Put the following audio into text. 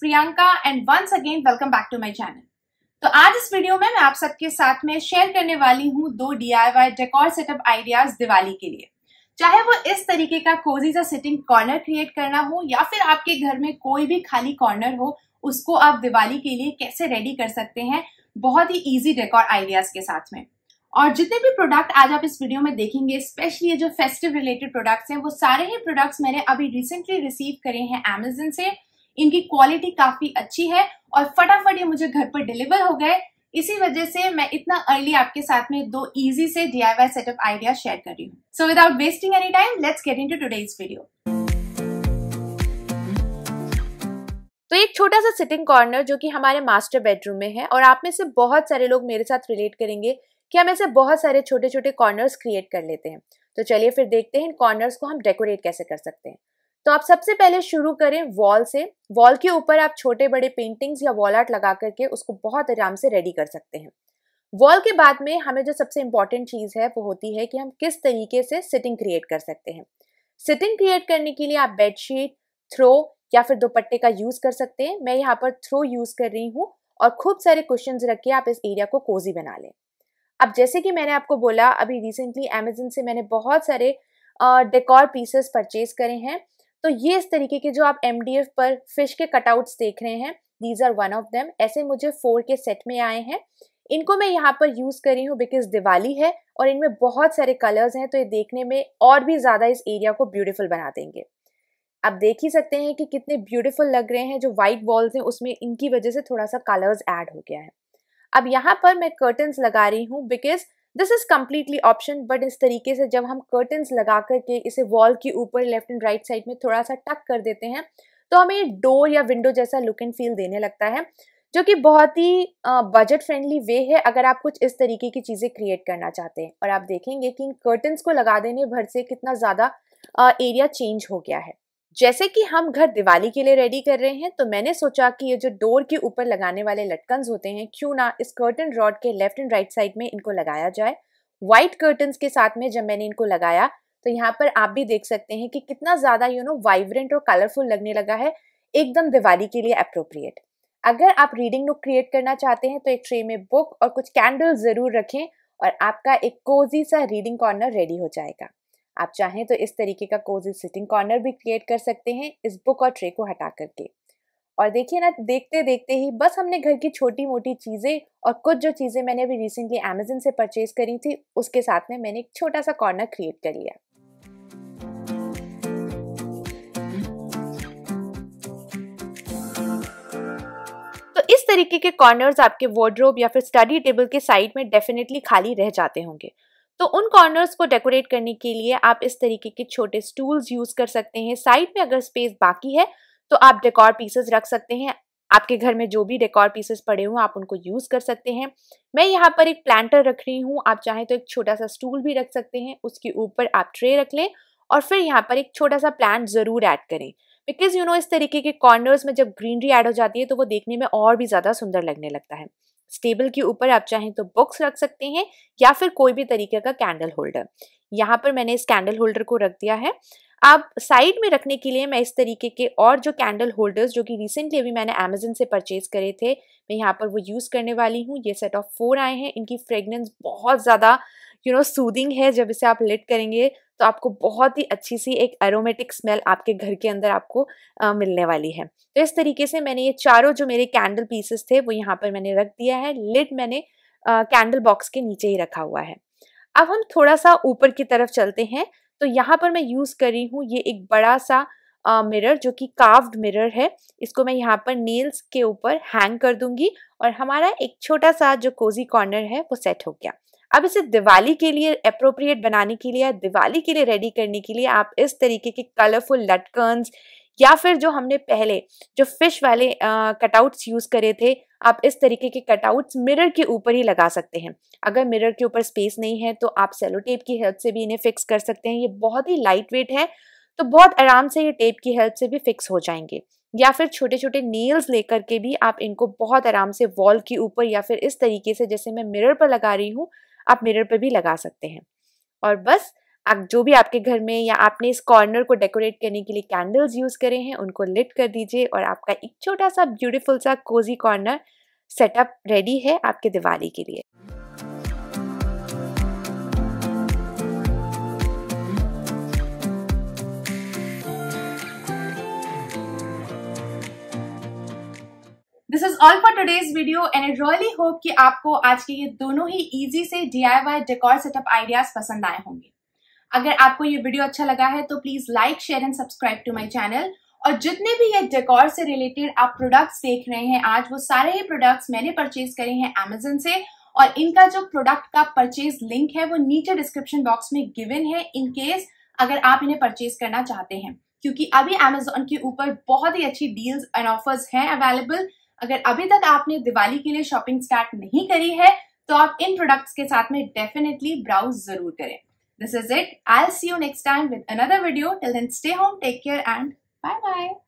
Priyanka and once again welcome back to my channel तो आज इस वीडियो में मैं आप सबके साथ में शेयर करने वाली हूँ दो DIY decor setup ideas Diwali के लिए चाहे वो इस तरीके का कोजी सा सिटिंग कॉर्नर क्रिएट करना हो या फिर आपके घर में कोई भी खाली कॉर्नर हो उसको आप दिवाली के लिए कैसे रेडी कर सकते हैं बहुत ही ईजी डेकोर आइडियाज के साथ में और जितने भी प्रोडक्ट आज आप इस वीडियो में देखेंगे स्पेशली ये जो फेस्टिव रिलेटेड प्रोडक्ट्स हैं वो सारे ही प्रोडक्ट्स मैंने अभी रिसेंटली रिसीव करे हैं अमेजन से इनकी क्वालिटी काफी अच्छी है और फटाफट ये मुझे घर पर डिलीवर हो गए इसी वजह से मैं इतना अर्ली आपके साथ में दो इजी से डीआईवाई सेटअप आइडिया शेयर कर रही हूँ so without wasting any time let's get into today's video तो एक छोटा सा सिटिंग कॉर्नर जो कि हमारे मास्टर बेडरूम में है और आप में से बहुत सारे लोग मेरे साथ रिलेट करेंगे कि हम ऐसे बहुत सारे छोटे छोटे कॉर्नर्स क्रिएट कर लेते हैं तो चलिए फिर देखते हैं इन कॉर्नर्स को हम डेकोरेट कैसे कर सकते हैं तो आप सबसे पहले शुरू करें वॉल से वॉल के ऊपर आप छोटे बड़े पेंटिंग्स या वॉल आर्ट लगा करके उसको बहुत आराम से रेडी कर सकते हैं वॉल के बाद में हमें जो सबसे इम्पॉर्टेंट चीज़ है वो होती है कि हम किस तरीके से सिटिंग क्रिएट कर सकते हैं सिटिंग क्रिएट करने के लिए आप बेडशीट थ्रो या फिर दोपट्टे का यूज़ कर सकते हैं मैं यहाँ पर थ्रो यूज़ कर रही हूँ और खूब सारे क्वेश्चन रख के आप इस एरिया को कोजी बना लें अब जैसे कि मैंने आपको बोला अभी रिसेंटली अमेजन से मैंने बहुत सारे डेकोर पीसेस परचेज करे हैं तो ये इस तरीके के जो आप एम पर फिश के कटआउट्स देख रहे हैं these are one of them ऐसे मुझे फोर के सेट में आए हैं इनको मैं यहाँ पर यूज़ कर रही हूँ बिकॉज दिवाली है और इनमें बहुत सारे कलर्स हैं तो ये देखने में और भी ज़्यादा इस एरिया को ब्यूटीफुल बना देंगे आप देख ही सकते हैं कि कितने ब्यूटीफुल लग रहे हैं जो वाइट वॉल्स हैं उसमें इनकी वजह से थोड़ा सा कलर्स ऐड हो गया है अब यहाँ पर मैं कर्टन्स लगा रही हूँ because this is completely option but इस तरीके से जब हम कर्टन्स लगा करके इसे वॉल के ऊपर लेफ्ट एंड राइट साइड में थोड़ा सा टक कर देते हैं तो हमें डोर या विंडो जैसा लुक एंड फील देने लगता है जो कि बहुत ही बजट फ्रेंडली वे है अगर आप कुछ इस तरीके की चीज़ें क्रिएट करना चाहते हैं और आप देखेंगे कि इन कर्टन्स को लगा देने भर से कितना ज़्यादा एरिया चेंज हो गया है जैसे कि हम घर दिवाली के लिए रेडी कर रहे हैं तो मैंने सोचा कि ये जो डोर के ऊपर लगाने वाले लटकन्स होते हैं क्यों ना इस कर्टन रॉड के लेफ्ट एंड राइट साइड में इनको लगाया जाए व्हाइट कर्टन के साथ में जब मैंने इनको लगाया तो यहाँ पर आप भी देख सकते हैं कि कितना ज़्यादा यू नो वाइब्रेंट और कलरफुल लगने लगा है एकदम दिवाली के लिए अप्रोप्रिएट अगर आप रीडिंग लुक क्रिएट करना चाहते हैं तो एक ट्रे में बुक और कुछ कैंडल ज़रूर रखें और आपका एक कोजी सा रीडिंग कॉर्नर रेडी हो जाएगा आप चाहें तो इस तरीके का कोजी सिटिंग कॉर्नर भी क्रिएट कर सकते हैं इस बुक और ट्रे को हटा करके और देखिए ना देखते देखते ही बस हमने घर की छोटी मोटी चीज़ें और कुछ जो चीज़ें मैंने अभी रिसेंटली अमेजन से परचेज करी थी उसके साथ में मैंने एक छोटा सा कॉर्नर क्रिएट कर लिया तो इस तरीके के कॉर्नर्स आपके वार्ड्रोब या फिर स्टडी टेबल के साइड में डेफिनेटली खाली रह जाते होंगे तो उन कॉर्नर्स को डेकोरेट करने के लिए आप इस तरीके के छोटे स्टूल्स यूज कर सकते हैं साइड में अगर स्पेस बाकी है तो आप डेकोर पीसेस रख सकते हैं आपके घर में जो भी डेकोर पीसेस पड़े हुए आप उनको यूज़ कर सकते हैं मैं यहाँ पर एक प्लांटर रख रही हूँ आप चाहें तो एक छोटा सा स्टूल भी रख सकते हैं उसके ऊपर आप ट्रे रख लें और फिर यहाँ पर एक छोटा सा प्लांट ज़रूर ऐड करें बिकॉज यू नो इस तरीके के कॉर्नर्स में जब ग्रीनरी ऐड हो जाती है तो वो देखने में और भी ज़्यादा सुंदर लगने लगता है इस टेबल के ऊपर आप चाहें तो बुक्स रख सकते हैं या फिर कोई भी तरीके का कैंडल होल्डर यहाँ पर मैंने इस कैंडल होल्डर को रख दिया है आप साइड में रखने के लिए मैं इस तरीके के और जो कैंडल होल्डर्स जो कि रिसेंटली अभी मैंने अमेजन से परचेज करे थे मैं यहाँ पर वो यूज़ करने वाली हूँ ये सेट ऑफ फोर आए हैं इनकी फ्रेगनेंस बहुत ज़्यादा यू नो सूदिंग है जब इसे आप लिट करेंगे तो आपको बहुत ही अच्छी सी एक एरोमेटिक स्मेल आपके घर के अंदर आपको आ, मिलने वाली है तो इस तरीके से मैंने ये चारों जो मेरे कैंडल पीसेस थे वो यहाँ पर मैंने रख दिया है लिड मैंने कैंडल बॉक्स के नीचे ही रखा हुआ है अब हम थोड़ा सा ऊपर की तरफ चलते हैं तो यहाँ पर मैं यूज़ कर रही हूँ ये एक बड़ा सा मिरर जो कि काव्ड मिरर है इसको मैं यहाँ पर नेल्स के ऊपर हैंग कर दूंगी और हमारा एक छोटा सा जो कोजी कॉर्नर है वो सेट हो गया अब इसे दिवाली के लिए अप्रोप्रिएट बनाने के लिए दिवाली के लिए रेडी करने के लिए आप इस तरीके के कलरफुल लटकन्स या फिर जो हमने पहले जो फिश वाले कटआउट्स यूज़ करे थे आप इस तरीके के कटआउट्स मिरर के ऊपर ही लगा सकते हैं अगर मिरर के ऊपर स्पेस नहीं है तो आप सेलो टेप की हेल्प से भी इन्हें फिक्स कर सकते हैं ये बहुत ही लाइट वेट है तो बहुत आराम से ये टेप की हेल्प से भी फिक्स हो जाएंगे या फिर छोटे छोटे नेल्स लेकर के भी आप इनको बहुत आराम से वॉल के ऊपर या फिर इस तरीके से जैसे मैं मिरर पर लगा रही हूँ आप मिरर पर भी लगा सकते हैं और बस आप जो भी आपके घर में या आपने इस कॉर्नर को डेकोरेट करने के लिए कैंडल्स यूज़ करे हैं उनको लिट कर दीजिए और आपका एक छोटा सा ब्यूटीफुल सा कोजी कॉर्नर सेटअप रेडी है आपके दिवाली के लिए is all for today's video and I really hope कि आपको आज के ये दोनों ही इजी से डीआईवाई डेकोर सेटअप आइडियाज पसंद आए होंगे अगर आपको ये वीडियो अच्छा लगा है तो please like share and subscribe to my channel और जितने भी ये डेकोर से रिलेटेड आप प्रोडक्ट्स देख रहे हैं आज वो सारे ही प्रोडक्ट्स मैंने परचेज करे हैं अमेजन से और इनका जो प्रोडक्ट का परचेज लिंक है वो नीचे डिस्क्रिप्शन बॉक्स में गिवन है इन केस अगर आप इन्हें परचेज करना चाहते हैं क्योंकि अभी अमेजोन के ऊपर बहुत ही अच्छी डील्स एंड ऑफर्स हैं अवेलेबल अगर अभी तक आपने दिवाली के लिए शॉपिंग स्टार्ट नहीं करी है तो आप इन प्रोडक्ट्स के साथ में डेफिनेटली ब्राउज जरूर करें this is it I see you next time with another video till then stay home take care and bye bye